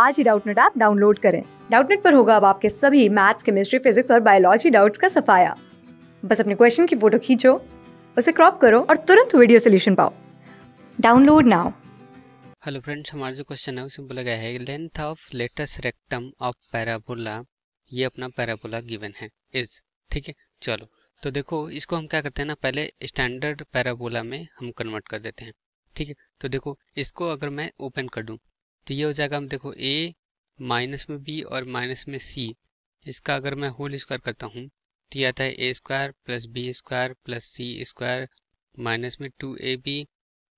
आज ही Doubtnut app download करें डाउटनेट पर होगा अब आपके सभी मैथ्स केमिस्ट्री फिजिक्स और बायोलॉजी डाउट्स का सफाया बस अपने क्वेश्चन की फोटो खींचो उसे क्रॉप करो और तुरंत वीडियो सोल्यूशन पाओ डाउनलोड नाउ हेलो फ्रेंड्स हमारा जो क्वेश्चन है उसमें बोला गया है length of latus rectum of parabola ये अपना पैराबोला गिवन है इज ठीक है चलो तो देखो इसको हम क्या करते हैं ना पहले स्टैंडर्ड पैराबोला में हम कन्वर्ट कर देते हैं ठीक है तो देखो इसको अगर मैं ओपन कर दूं तो ये हो जाएगा हम देखो ए माइनस में बी और माइनस में सी इसका अगर मैं होल स्क्वायर करता हूँ तो ये आता है A square plus B square plus C square minus में टू ए बी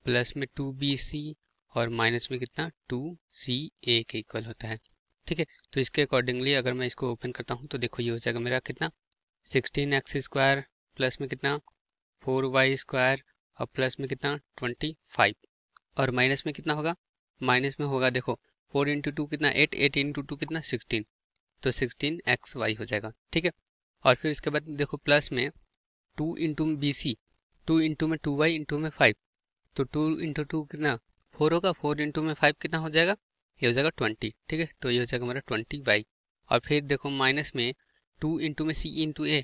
प्लस में टू बी सी और माइनस में कितना टू सी ए के इक्वल होता है ठीक है तो इसके अकॉर्डिंगली अगर मैं इसको ओपन करता हूँ तो देखो ये हो जाएगा मेरा कितना सिक्सटीन एक्स स्क्वायर प्लस में कितना फोर वाई स्क्वायर और प्लस में कितना ट्वेंटी फाइव और माइनस में कितना होगा माइनस में होगा देखो फोर इंटू टू कितना एट एट इंटू टू कितना सिक्सटीन तो सिक्सटीन एक्स वाई हो जाएगा ठीक है और फिर इसके बाद देखो प्लस में टू इंटू में बी सी टू इंटू में टू वाई इंटू में फाइव तो टू इंटू टू कितना फोर होगा फोर इंटू में फाइव कितना हो जाएगा ये हो जाएगा ट्वेंटी ठीक है तो ये हो जाएगा हमारा ट्वेंटी वाई और फिर देखो माइनस में टू इंटू में सी इंटू ए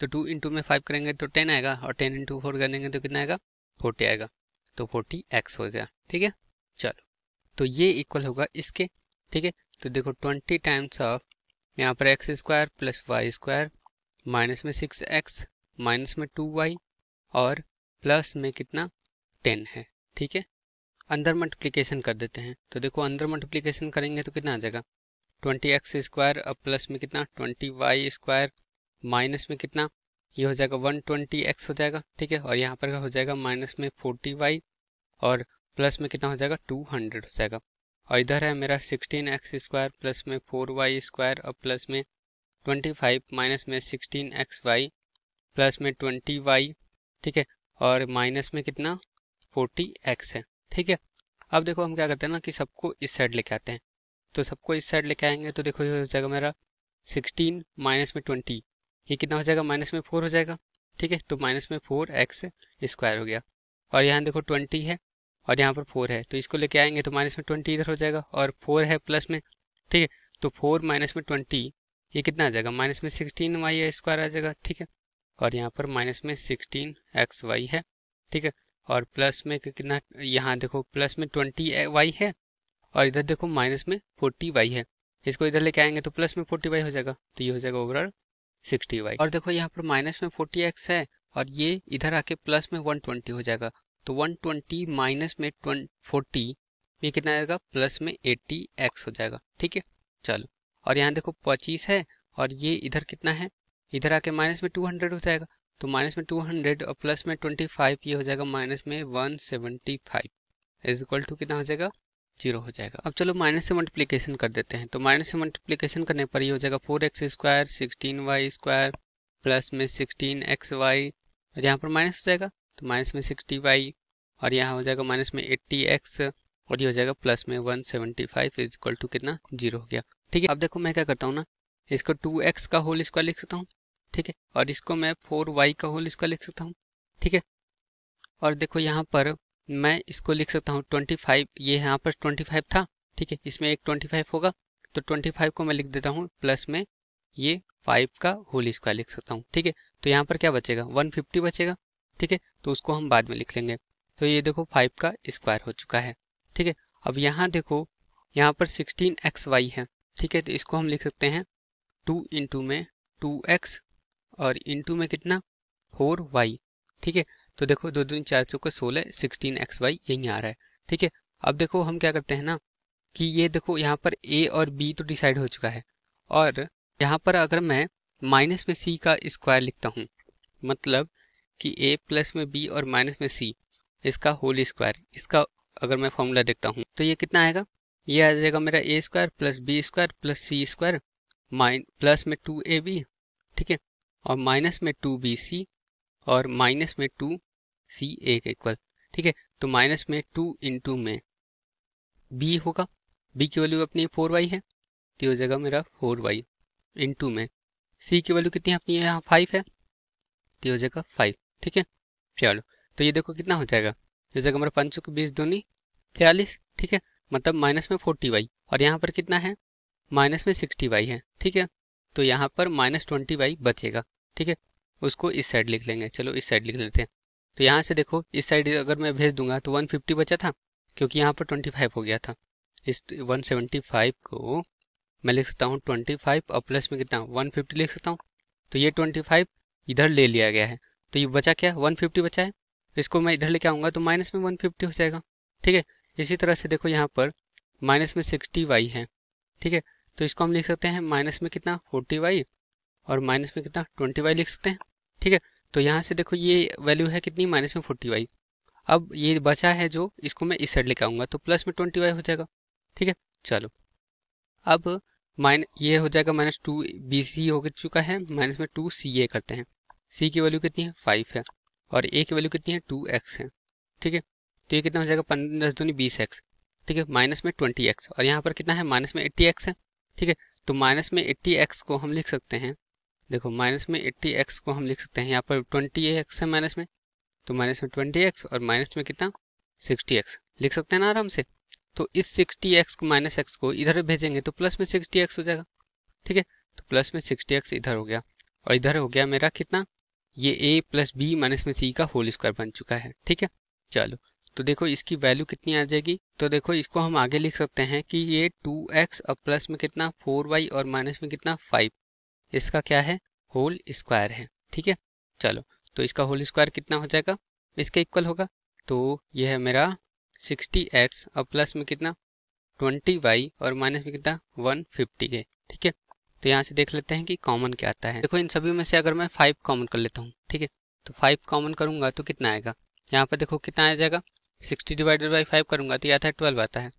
तो टू इंटू में फाइव करेंगे तो टेन आएगा और टेन इंटू फोर करेंगे तो कितना आएगा फोर्टी आएगा तो फोर्टी एक्स हो गया ठीक है चलो तो ये इक्वल होगा इसके ठीक है तो देखो ट्वेंटी टाइम्स ऑफ यहाँ पर X square plus Y square minus में सिक्स एक्स माइनस में टू वाई और प्लस में कितना टेन है ठीक है अंदर मल्टीप्लीकेशन कर देते हैं तो देखो अंदर मल्टीप्लीकेशन करेंगे तो कितना आ जाएगा ट्वेंटी एक्स स्क्वायर और प्लस में कितना ट्वेंटी वाई स्क्वायर माइनस में कितना ये हो जाएगा वन ट्वेंटी एक्स हो जाएगा ठीक है और यहाँ पर हो जाएगा माइनस में फोर्टी वाई और प्लस में कितना हो जाएगा टू हंड्रेड हो जाएगा और इधर है मेरा सिक्सटीन एक्स स्क्वायर प्लस में फोर वाई स्क्वायर और प्लस में ट्वेंटी फाइव माइनस में सिक्सटीन एक्स वाई प्लस में ट्वेंटी वाई ठीक है और माइनस में कितना फोर्टी एक्स है ठीक है अब देखो हम क्या करते हैं ना कि सबको इस साइड लेके आते हैं तो सबको इस साइड लेके आएंगे तो देखो ये हो जाएगा मेरा सिक्सटीन माइनस में ट्वेंटी ये कितना हो जाएगा माइनस में फोर हो जाएगा ठीक है तो माइनस में फोर एक्स स्क्वायर हो गया और यहाँ देखो ट्वेंटी है और यहाँ पर फोर है तो इसको लेके आएंगे तो माइनस में ट्वेंटी इधर हो जाएगा और फोर है प्लस में ठीक है तो फोर माइनस में ट्वेंटी ये कितना आ जाएगा माइनस में सिक्सटीन वाई स्क्वायर आ जाएगा ठीक है और यहाँ पर माइनस में सिक्सटीन एक्स वाई है ठीक है और प्लस में कितना यहाँ देखो प्लस में ट्वेंटी वाई है और इधर देखो माइनस में फोर्टी वाई है इसको इधर लेके आएंगे तो प्लस में फोर्टी वाई हो जाएगा तो ये हो जाएगा ओवरऑल सिक्सटी वाई और देखो यहाँ पर माइनस में फोर्टी एक्स है और ये इधर आके प्लस में वन ट्वेंटी हो जाएगा तो 120 माइनस में फोर्टी ये कितना आएगा प्लस में 80x हो जाएगा ठीक है चलो और यहाँ देखो 25 है और ये इधर कितना है इधर आके माइनस में 200 हो जाएगा तो माइनस में 200 और प्लस में 25 ये हो जाएगा माइनस में 175 seventy five is equal to कितना हो जाएगा जीरो हो जाएगा अब चलो माइनस से मल्टीप्लीकेशन कर देते हैं तो माइनस से मल्टीप्लीकेशन करने पर ये हो जाएगा four X square sixteen Y square plus में सिक्सटीन एक्स वाई और यहाँ पर माइनस हो जाएगा तो माइनस में सिक्सटी वाई और यहाँ हो जाएगा माइनस में एट्टी एक्स और ये हो जाएगा प्लस में one seventy five is equal to कितना जीरो हो गया ठीक है अब देखो मैं क्या करता हूँ ना इसको टू एक्स का होल स्क्वायर लिख सकता हूँ ठीक है और इसको मैं फोर वाई का होल स्क्वायर लिख सकता हूँ ठीक है और देखो यहाँ पर मैं इसको लिख सकता हूँ ट्वेंटी फाइव ये यहाँ पर ट्वेंटी फाइव था ठीक है इसमें एक ट्वेंटी फाइव होगा तो ट्वेंटी फाइव को मैं लिख देता हूँ प्लस में ये फाइव का होल स्क्वायर लिख सकता हूँ ठीक है तो यहाँ पर क्या बचेगा वन फिफ्टी बचेगा ठीक है तो उसको हम बाद में लिख लेंगे तो ये देखो फाइव का स्क्वायर हो चुका है ठीक है अब यहाँ देखो यहाँ पर सिक्सटीन एक्स वाई है ठीक है तो इसको हम लिख सकते हैं टू इंटू में टू एक्स और इंटू में कितना फोर वाई ठीक है तो देखो दो दिन चार सौ का सोलह सिक्सटीन एक्स वाई यहीं आ रहा है ठीक है अब देखो हम क्या करते हैं ना कि ये देखो यहाँ पर ए और बी तो डिसाइड हो चुका है और यहाँ पर अगर मैं माइनस में सी का स्क्वायर लिखता हूँ मतलब कि ए प्लस में बी और माइनस में सी इसका होल स्क्वायर इसका अगर मैं फॉर्मूला देखता हूँ तो ये कितना आएगा ये आ जाएगा मेरा A square plus B square plus C square minus plus में टू ए बी ठीक है और माइनस में टू बी सी और माइनस में टू सी ए के इक्वल ठीक है तो माइनस में टू इंटू में बी होगा बी की वैल्यू अपनी फोर वाई है तो हो जाएगा मेरा फोर वाई इंटू में सी की वैल्यू कितनी है अपनी यहाँ फाइव है तो हो जाएगा फाइव ठीक है चलो तो ये देखो कितना हो जाएगा जैसे जगह हमारा पंच चौक बीस दूनी छियालीस ठीक है मतलब माइनस में फोर्टी वाई और यहाँ पर कितना है माइनस में सिक्सटी वाई है ठीक है तो यहाँ पर माइनस ट्वेंटी वाई बचेगा ठीक है उसको इस साइड लिख लेंगे चलो इस साइड लिख लेते हैं तो यहाँ से देखो इस साइड अगर मैं भेज दूंगा तो फिफ्टी बचा था क्योंकि यहाँ पर फाइव हो गया था इस फाइव को मैं लिख सकता हूँ फाइव और प्लस में कितना फिफ्टी लिख सकता हूँ तो ये फाइव इधर ले लिया गया है तो ये बचा क्या वन फिफ्टी बचा है इसको मैं इधर लेके आऊँगा तो माइनस में वन फिफ्टी हो जाएगा ठीक है इसी तरह से देखो यहाँ पर माइनस में सिक्सटी वाई है ठीक है तो इसको हम लिख सकते हैं माइनस में कितना फोर्टी वाई और माइनस में कितना ट्वेंटी वाई लिख सकते हैं ठीक है तो यहाँ से देखो ये वैल्यू है कितनी माइनस में फोर्टी वाई अब ये बचा है जो इसको मैं इस साइड लेके आऊँगा तो प्लस में ट्वेंटी वाई हो जाएगा ठीक है चलो अब माइन ये हो जाएगा माइनस टू बी सी हो चुका है माइनस में टू सी ए करते हैं सी की वैल्यू कितनी है फाइव है और ए की वैल्यू कितनी है टू एक्स है ठीक है तो ये कितना हो जाएगा पंद्रह दस दूनी बीस एक्स ठीक है माइनस में ट्वेंटी एक्स और यहाँ पर कितना है माइनस में एट्टी एक्स है ठीक है तो माइनस में एट्टी एक्स को हम लिख सकते हैं देखो माइनस में एट्टी एक्स को हम लिख सकते हैं यहाँ पर ट्वेंटी एक्स है माइनस में तो माइनस में ट्वेंटी एक्स और माइनस में कितना सिक्सटी एक्स लिख सकते हैं ना आराम से तो इस सिक्सटी एक्स को माइनस एक्स को इधर भेजेंगे तो प्लस में सिक्सटी एक्स हो जाएगा ठीक है तो प्लस में सिक्सटी एक्स इधर हो गया और इधर हो गया मेरा कितना ये ए प्लस बी माइनस में सी का होल स्क्वायर बन चुका है ठीक है चलो तो देखो इसकी वैल्यू कितनी आ जाएगी तो देखो इसको हम आगे लिख सकते हैं कि ये टू एक्स और प्लस में कितना फोर वाई और माइनस में कितना फाइव इसका क्या है होल स्क्वायर है ठीक है चलो तो इसका होल स्क्वायर कितना हो जाएगा इसके इक्वल होगा तो यह है मेरा सिक्सटी एक्स और प्लस में कितना ट्वेंटी वाई और माइनस में कितना वन फिफ्टी है ठीक है तो यहाँ से देख लेते हैं कि कॉमन क्या आता है देखो इन सभी में से अगर मैं फाइव कॉमन कर लेता हूँ ठीक है तो फाइव कॉमन करूँगा तो कितना आएगा यहाँ पर देखो कितना आ जाएगा सिक्सटी डिवाइडेड बाई फाइव करूँगा तो यह आता है ट्वेल्व आता है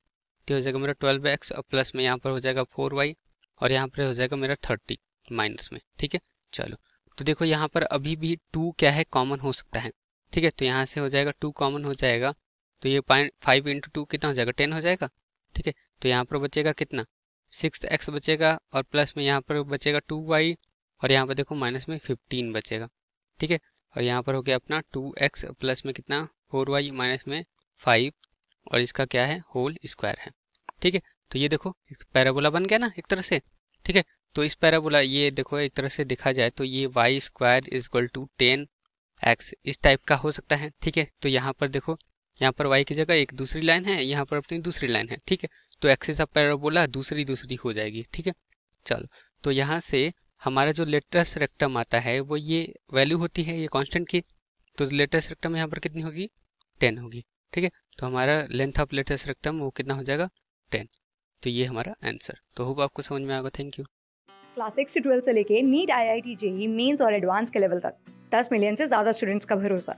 तो हो जाएगा मेरा ट्वेल्व एक्स और प्लस में यहाँ पर हो जाएगा फोर वाई और यहाँ पर हो जाएगा मेरा थर्टी माइनस में ठीक है चलो तो देखो यहाँ पर अभी भी टू क्या है कॉमन हो सकता है ठीक है तो यहाँ से हो जाएगा टू कॉमन हो जाएगा तो ये फाइव इंटू टू कितना हो जाएगा टेन हो जाएगा ठीक है तो यहाँ पर बचेगा कितना सिक्स एक्स बचेगा और प्लस में यहाँ पर बचेगा टू वाई और यहाँ पर देखो माइनस में फिफ्टीन बचेगा ठीक है और यहाँ पर हो गया अपना टू एक्स प्लस में कितना फोर वाई माइनस में फाइव और इसका क्या है होल स्क्वायर है ठीक है तो ये देखो पैराबोला बन गया ना एक तरह से ठीक है तो इस पैराबोला ये देखो एक तरह से देखा जाए तो ये Y square is equal to ten X इस टाइप का हो सकता है ठीक है तो यहाँ पर देखो यहाँ पर वाई की जगह एक दूसरी लाइन है यहाँ पर अपनी दूसरी लाइन है ठीक है तो एक्सिस ऑफ पैराबोला दूसरी दूसरी हो जाएगी ठीक है चलो तो यहाँ से हमारा जो लेटेस्ट रेक्टम आता है वो ये वैल्यू होती है ये कांस्टेंट की तो लेटेस्ट रेक्टम यहाँ पर कितनी होगी टेन होगी ठीक है तो हमारा लेंथ ऑफ लेटेस्ट रेक्टम वो कितना हो जाएगा टेन तो ये हमारा आंसर तो होप आपको समझ में आएगा थैंक यू क्लास सिक्स से ट्वेल्थ से लेके NEET I I T JEE mains और एडवांस के लेवल तक दस मिलियन से ज्यादा स्टूडेंट्स का भरोसा